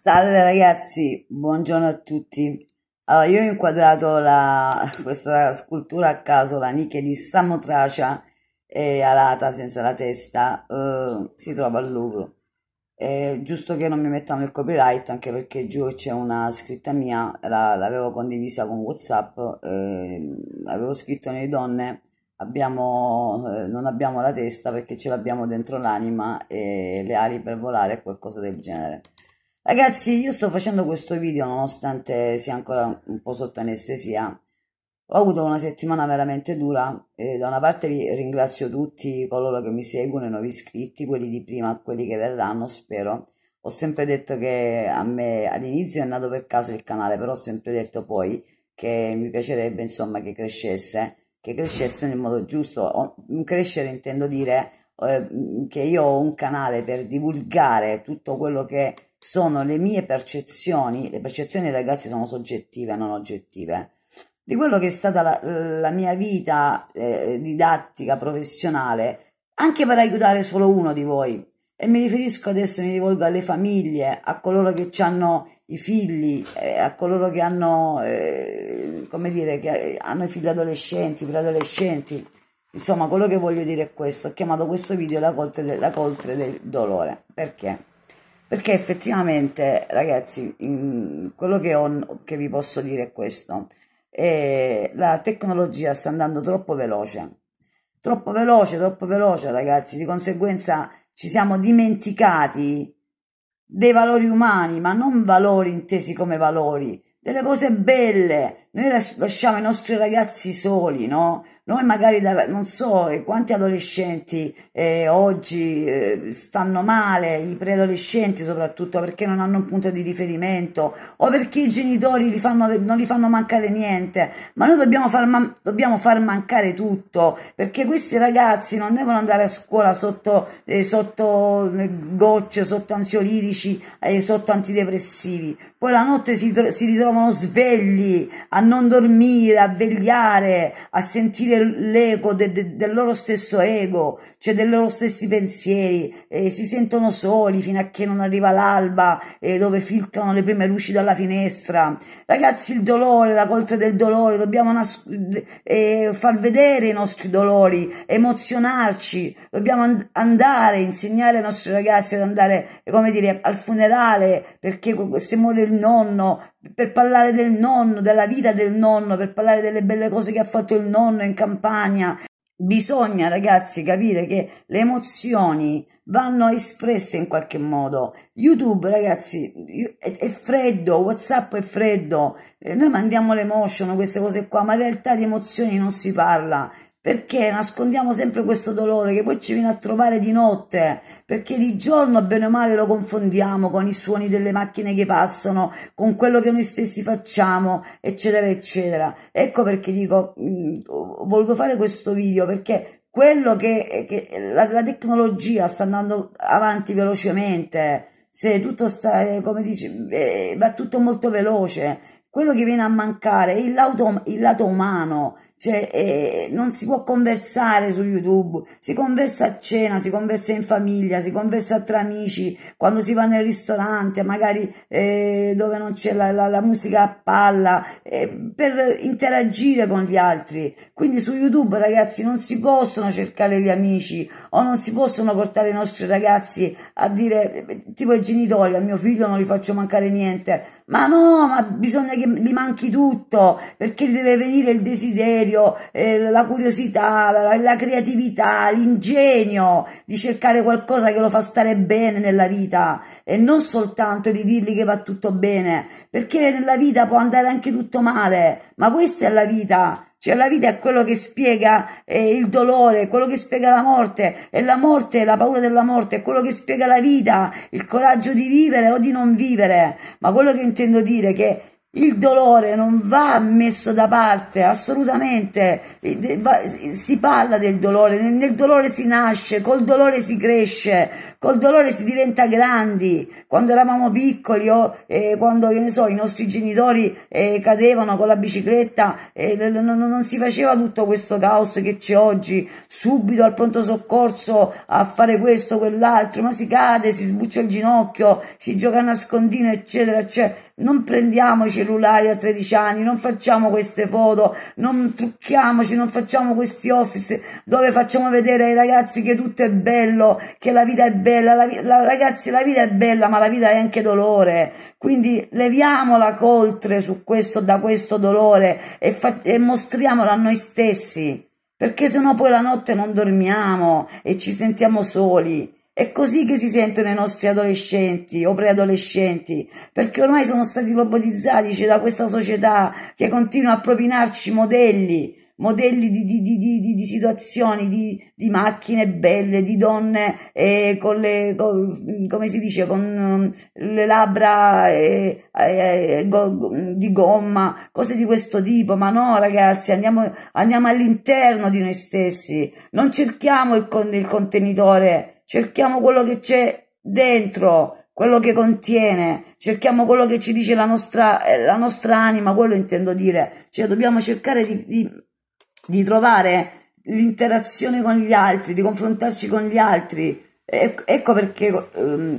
Salve ragazzi, buongiorno a tutti. Allora, io ho inquadrato la, questa scultura a caso, la nicchia di Samotracia e alata senza la testa, eh, si trova al Louvre. Eh, giusto che non mi mettano il copyright, anche perché giù c'è una scritta mia, la, l'avevo condivisa con Whatsapp, avevo scritto noi donne, abbiamo, eh, non abbiamo la testa perché ce l'abbiamo dentro l'anima e le ali per volare, qualcosa del genere. Ragazzi, io sto facendo questo video nonostante sia ancora un po' sotto anestesia. Ho avuto una settimana veramente dura. Eh, da una parte vi ringrazio tutti coloro che mi seguono, i nuovi iscritti, quelli di prima, quelli che verranno, spero. Ho sempre detto che a me all'inizio è nato per caso il canale, però ho sempre detto poi che mi piacerebbe insomma che crescesse, che crescesse nel modo giusto. O, crescere intendo dire eh, che io ho un canale per divulgare tutto quello che sono le mie percezioni, le percezioni dei ragazzi sono soggettive, non oggettive, di quello che è stata la, la mia vita eh, didattica, professionale, anche per aiutare solo uno di voi. E mi riferisco adesso, mi rivolgo alle famiglie, a coloro che hanno i figli, eh, a coloro che hanno, eh, come dire, che hanno i figli adolescenti, preadolescenti. Insomma, quello che voglio dire è questo. Ho chiamato questo video la coltre, de, la coltre del dolore. Perché? Perché effettivamente, ragazzi, quello che, ho, che, vi posso dire è questo. Eh, la tecnologia sta andando troppo veloce. Troppo veloce, troppo veloce, ragazzi. Di conseguenza ci siamo dimenticati dei valori umani, ma non valori intesi come valori, delle cose belle. Noi lasciamo i nostri ragazzi soli, no? Noi magari da, non so quanti adolescenti eh, oggi eh, stanno male, i preadolescenti soprattutto perché non hanno un punto di riferimento o perché i genitori li fanno, non li fanno mancare niente, ma noi dobbiamo far, man dobbiamo far, mancare tutto perché questi ragazzi non devono andare a scuola sotto, eh, sotto eh, gocce, sotto ansiolitici, eh, sotto antidepressivi. Poi la notte si, si ritrovano svegli a non dormire, a vegliare, a sentire dell'ego, de, de, del loro stesso ego, cioè dei loro stessi pensieri, eh, si sentono soli fino a che non arriva l'alba eh, dove filtrano le prime luci dalla finestra. Ragazzi, il dolore, la coltre del dolore, dobbiamo eh, far vedere i nostri dolori, emozionarci, dobbiamo and andare, insegnare ai nostri ragazzi ad andare, come dire, al funerale, perché se muore il nonno per parlare del nonno, della vita del nonno, per parlare delle belle cose che ha fatto il nonno in campagna. Bisogna, ragazzi, capire che le emozioni vanno espresse in qualche modo. YouTube, ragazzi, è, freddo, WhatsApp è freddo, eh, noi mandiamo le l'emotion, queste cose qua, ma in realtà di emozioni non si parla perché nascondiamo sempre questo dolore che poi ci viene a trovare di notte, perché di giorno bene o male lo confondiamo con i suoni delle macchine che passano, con quello che noi stessi facciamo, eccetera, eccetera. Ecco perché dico, mh, mm, ho voluto fare questo video, perché quello che, che la, la, tecnologia sta andando avanti velocemente, se tutto sta, eh, come dici, eh, va tutto molto veloce, quello che viene a mancare è il lato, il lato umano, cioè, eh, non si può conversare su YouTube, si conversa a cena, si conversa in famiglia, si conversa tra amici, quando si va nel ristorante, magari eh, dove non c'è la, la, la, musica a palla, eh, per interagire con gli altri. Quindi su YouTube, ragazzi, non si possono cercare gli amici o non si possono portare i nostri ragazzi a dire, eh, tipo ai genitori, a mio figlio non gli faccio mancare niente. Ma no, ma bisogna che gli manchi tutto, perché gli deve venire il desiderio desiderio, eh, la curiosità, la, la creatività, l'ingegno di cercare qualcosa che lo fa stare bene nella vita e non soltanto di dirgli che va tutto bene, perché nella vita può andare anche tutto male, ma questa è la vita. Cioè la vita è quello che spiega eh, il dolore, quello che spiega la morte e la morte, la paura della morte è quello che spiega la vita, il coraggio di vivere o di non vivere. Ma quello che intendo dire è che il dolore non va messo da parte, assolutamente. Eh, si parla del dolore, nel dolore si nasce, col dolore si cresce, col dolore si diventa grandi. Quando eravamo piccoli o oh, eh, quando, che ne so, i nostri genitori eh, cadevano con la bicicletta, eh, non, non, si faceva tutto questo caos che c'è oggi, subito al pronto soccorso a fare questo, quell'altro, ma si cade, si sbuccia il ginocchio, si gioca a nascondino, eccetera, eccetera non prendiamo i cellulari a 13 anni, non facciamo queste foto, non trucchiamoci, non facciamo questi office dove facciamo vedere ai ragazzi che tutto è bello, che la vita è bella, la, la, ragazzi la vita è bella ma la vita è anche dolore, quindi leviamo la coltre su questo, da questo dolore e, fa, e mostriamola a noi stessi, perché sennò poi la notte non dormiamo e ci sentiamo soli è così che si sentono i nostri adolescenti o preadolescenti, perché ormai sono stati robotizzati cioè, da questa società che continua a propinarci modelli, modelli di, di, di, di situazioni, di, macchine belle, di donne eh, con le, con, come si dice, con mm, le labbra eh, eh, go, di gomma, cose di questo tipo. Ma no, ragazzi, andiamo, andiamo all'interno di noi stessi, non cerchiamo il, il contenitore cerchiamo quello che c'è dentro, quello che contiene, cerchiamo quello che ci dice la nostra, eh, la nostra anima, quello intendo dire, cioè dobbiamo cercare di, di, di trovare l'interazione con gli altri, di confrontarci con gli altri. E, ecco perché um,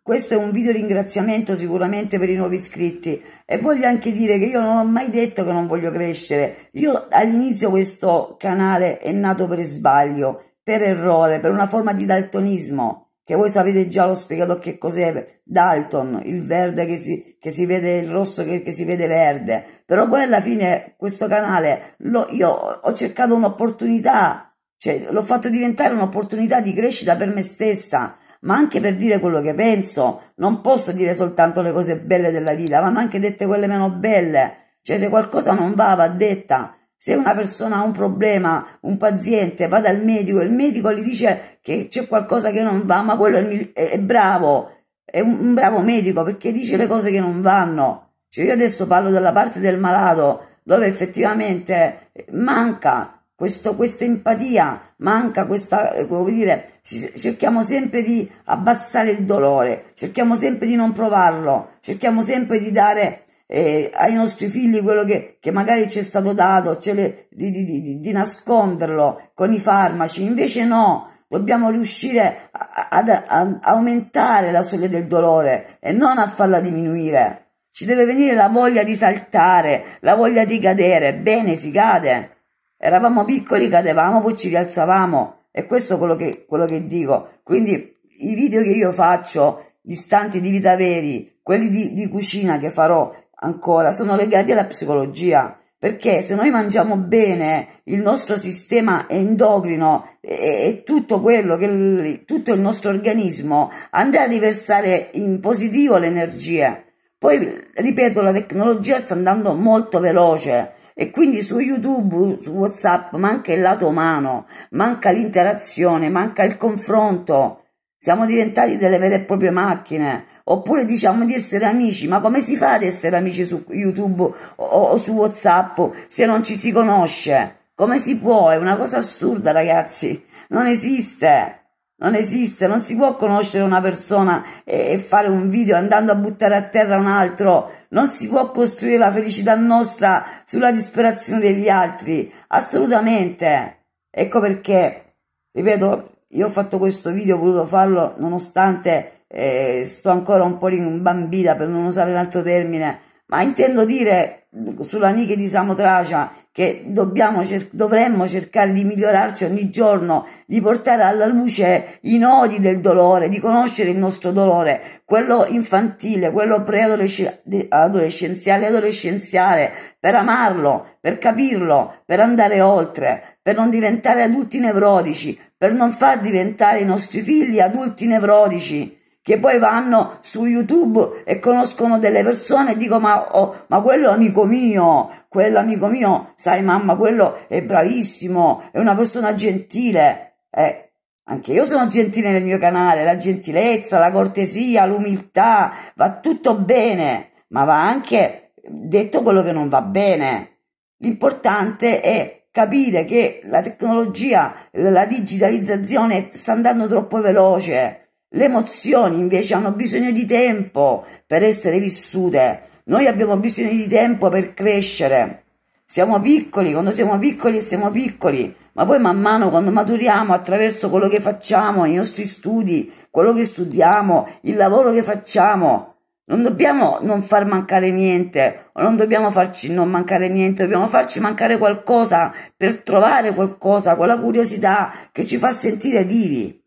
questo è un video ringraziamento sicuramente per i nuovi iscritti e voglio anche dire che io non ho mai detto che non voglio crescere. Io all'inizio questo canale è nato per sbaglio per errore, per una forma di daltonismo, che voi sapete già, l'ho spiegato che cos'è Dalton, il verde che si, che si vede, il rosso che, che, si vede verde, però poi alla fine questo canale, lo, io ho cercato un'opportunità, cioè l'ho fatto diventare un'opportunità di crescita per me stessa, ma anche per dire quello che penso, non posso dire soltanto le cose belle della vita, vanno anche dette quelle meno belle, cioè se qualcosa non va, va detta, se una persona ha un problema, un paziente, va dal medico, il medico gli dice che c'è qualcosa che non va, ma quello è, è bravo, è un, un bravo medico perché dice le cose che non vanno. Cioè io adesso parlo dalla parte del malato dove effettivamente manca questo, questa empatia, manca questa, eh, come dire, cerchiamo sempre di abbassare il dolore, cerchiamo sempre di non provarlo, cerchiamo sempre di dare eh, ai nostri figli quello che, che magari ci è stato dato, le, di, di, di, di, nasconderlo con i farmaci, invece no, dobbiamo riuscire a, ad a aumentare la soglia del dolore e non a farla diminuire. Ci deve venire la voglia di saltare, la voglia di cadere, bene si cade. Eravamo piccoli, cadevamo, poi ci rialzavamo. E questo è quello che, quello che dico. Quindi i video che io faccio, gli istanti di vita veri, quelli di, di cucina che farò ancora sono legati alla psicologia perché se noi mangiamo bene il nostro sistema endocrino e, tutto quello che tutto il nostro organismo andrà a riversare in positivo le energie poi ripeto la tecnologia sta andando molto veloce e quindi su youtube su whatsapp manca il lato umano manca l'interazione manca il confronto siamo diventati delle vere e proprie macchine oppure diciamo di essere amici, ma come si fa ad essere amici su YouTube o, o su WhatsApp se non ci si conosce? Come si può? È una cosa assurda, ragazzi. Non esiste. Non esiste, non si può conoscere una persona e fare un video andando a buttare a terra un altro, non si può costruire la felicità nostra sulla disperazione degli altri, assolutamente. Ecco perché, ripeto, io ho fatto questo video, ho voluto farlo nonostante eh, sto ancora un po' rimbambita per non usare un altro termine, ma intendo dire sulla nicchia di Samotracia che dobbiamo, cer- dovremmo cercare di migliorarci ogni giorno, di portare alla luce i nodi del dolore, di conoscere il nostro dolore, quello infantile, quello preadolescenziale, adolescenziale, per amarlo, per capirlo, per andare oltre, per non diventare adulti nevrotici, per non far diventare i nostri figli adulti nevrotici che poi vanno su YouTube e conoscono delle persone e dicono ma, oh, ma quello è amico mio, quello amico mio, sai mamma, quello è bravissimo, è una persona gentile. Eh, anche io sono gentile nel mio canale, la gentilezza, la cortesia, l'umiltà, va tutto bene, ma va anche detto quello che non va bene. L'importante è capire che la tecnologia, la digitalizzazione sta andando troppo veloce le emozioni invece hanno bisogno di tempo per essere vissute. Noi abbiamo bisogno di tempo per crescere. Siamo piccoli, quando siamo piccoli siamo piccoli, ma poi man mano quando maturiamo attraverso quello che facciamo, i nostri studi, quello che studiamo, il lavoro che facciamo, non dobbiamo non far mancare niente, o non dobbiamo farci non mancare niente, dobbiamo farci mancare qualcosa per trovare qualcosa, quella curiosità che ci fa sentire vivi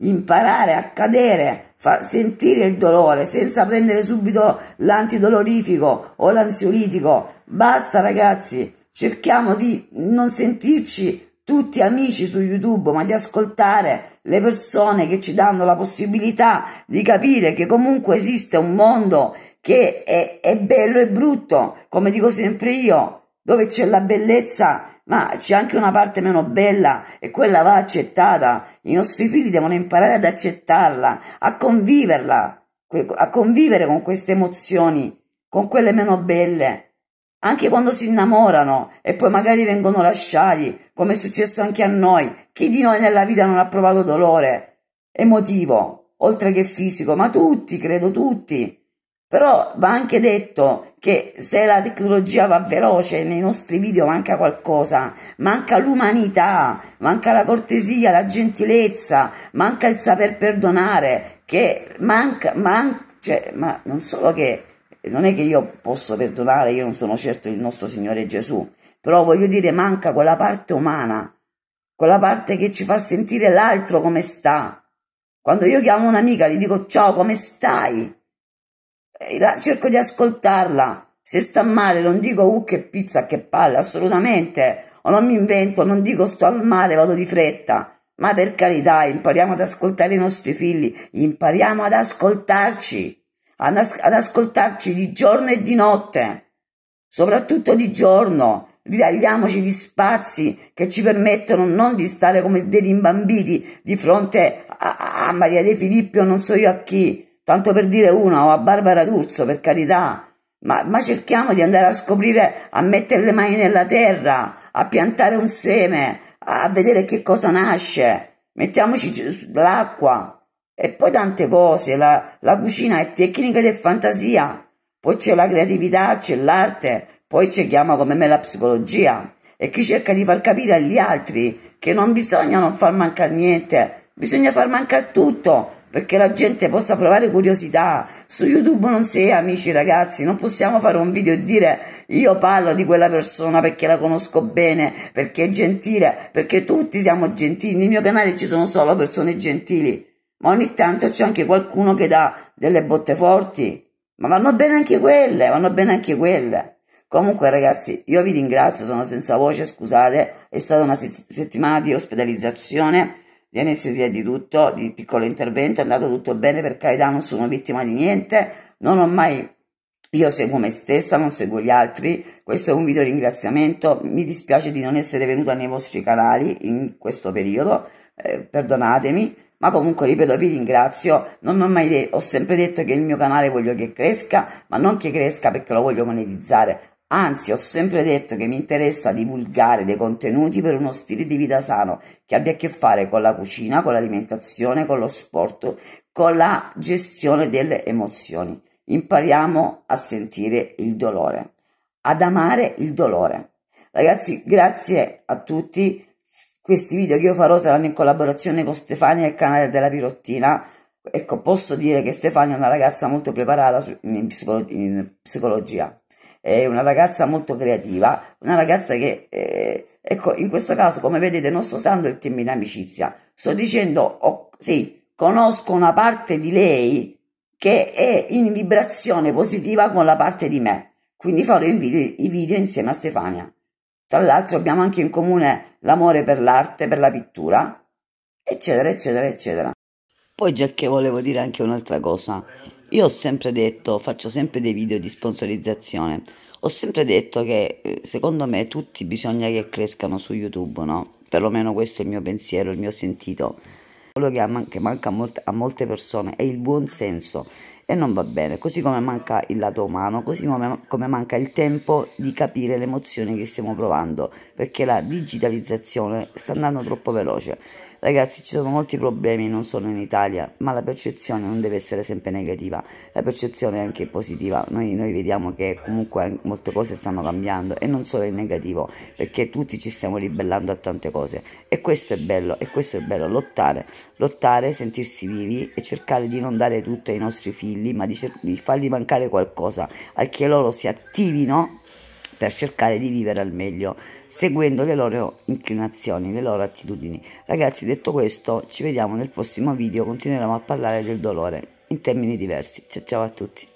imparare a cadere, far sentire il dolore senza prendere subito l'antidolorifico o l'ansiolitico. Basta ragazzi, cerchiamo di non sentirci tutti amici su YouTube, ma di ascoltare le persone che ci danno la possibilità di capire che comunque esiste un mondo che è, è bello e brutto, come dico sempre io, dove c'è la bellezza ma c'è anche una parte meno bella e quella va accettata. I nostri figli devono imparare ad accettarla, a conviverla, a convivere con queste emozioni, con quelle meno belle. Anche quando si innamorano e poi magari vengono lasciati, come è successo anche a noi. Chi di noi nella vita non ha provato dolore emotivo, oltre che fisico? Ma tutti, credo tutti. Però va anche detto che se la tecnologia va veloce, nei nostri video manca qualcosa, manca l'umanità, manca la cortesia, la gentilezza, manca il saper perdonare, che manca, manca cioè, ma non solo che non è che io posso perdonare, io non sono certo il nostro Signore Gesù, però voglio dire manca quella parte umana, quella parte che ci fa sentire l'altro come sta. Quando io chiamo un'amica, gli dico ciao, come stai? Eh, cerco di ascoltarla. Se sta male, non dico uh che pizza, che palla, assolutamente. O non mi invento, non dico sto al male, vado di fretta. Ma per carità, impariamo ad ascoltare i nostri figli, impariamo ad ascoltarci, ad, as- ad ascoltarci di giorno e di notte, soprattutto di giorno. Ritagliamoci gli spazi che ci permettono non di stare come dei rimbambiti di fronte a, a Maria De Filippi o non so io a chi, tanto per dire una, o a Barbara D'Urso, per carità, ma, ma cerchiamo di andare a scoprire, a mettere le mani nella terra, a piantare un seme, a, vedere che cosa nasce, mettiamoci l'acqua e poi tante cose, la, la cucina è tecnica e fantasia, poi c'è la creatività, c'è l'arte, poi c'è chiama come me la psicologia e chi cerca di far capire agli altri che non bisogna non far mancare niente, bisogna far mancare tutto perché la gente possa provare curiosità. Su YouTube non si è amici ragazzi, non possiamo fare un video e dire io parlo di quella persona perché la conosco bene, perché è gentile, perché tutti siamo gentili. Nel mio canale ci sono solo persone gentili, ma ogni tanto c'è anche qualcuno che dà delle botte forti. Ma vanno bene anche quelle, vanno bene anche quelle. Comunque ragazzi, io vi ringrazio, sono senza voce, scusate, è stata una settimana di ospedalizzazione di anestesia, di tutto, di piccolo intervento, è andato tutto bene, per carità non sono vittima di niente, non ho mai, io seguo me stessa, non seguo gli altri, questo è un video ringraziamento, mi dispiace di non essere venuta nei vostri canali in questo periodo, eh, perdonatemi, ma comunque ripeto vi ringrazio non ho mai ho sempre detto che il mio canale voglio che cresca ma non che cresca perché lo voglio monetizzare Anzi, ho sempre detto che mi interessa divulgare dei contenuti per uno stile di vita sano che abbia a che fare con la cucina, con l'alimentazione, con lo sport, con la gestione delle emozioni. Impariamo a sentire il dolore, ad amare il dolore. Ragazzi, grazie a tutti. Questi video che io farò saranno in collaborazione con Stefania e il canale della Pirottina. Ecco, posso dire che Stefania è una ragazza molto preparata in psicologia è una ragazza molto creativa, una ragazza che, eh, ecco, in questo caso, come vedete, non sto usando il termine amicizia, sto dicendo, oh, sì, conosco una parte di lei che è in vibrazione positiva con la parte di me, quindi farò i video, i video insieme a Stefania. Tra l'altro abbiamo anche in comune l'amore per l'arte, per la pittura, eccetera, eccetera, eccetera. Poi già che volevo dire anche un'altra cosa. Io ho sempre detto, faccio sempre dei video di sponsorizzazione, ho sempre detto che eh, secondo me tutti bisogna che crescano su YouTube, no? Perlomeno questo è il mio pensiero, il mio sentito. Quello che, man che manca a, a molte persone è il buon senso e non va bene, così come manca il lato umano, così come, come manca il tempo di capire le emozioni che stiamo provando, perché la digitalizzazione sta andando troppo veloce. Ragazzi, ci sono molti problemi, non solo in Italia, ma la percezione non deve essere sempre negativa, la percezione è anche positiva. Noi, noi vediamo che comunque molte cose stanno cambiando e non solo in negativo, perché tutti ci stiamo ribellando a tante cose e questo è bello, e questo è bello, lottare, lottare, sentirsi vivi e cercare di non dare tutto ai nostri figli, ma di, di fargli mancare qualcosa, a che loro si attivino per cercare di vivere al meglio seguendo le loro inclinazioni, le loro attitudini. Ragazzi, detto questo, ci vediamo nel prossimo video, continueremo a parlare del dolore in termini diversi. Ciao ciao a tutti.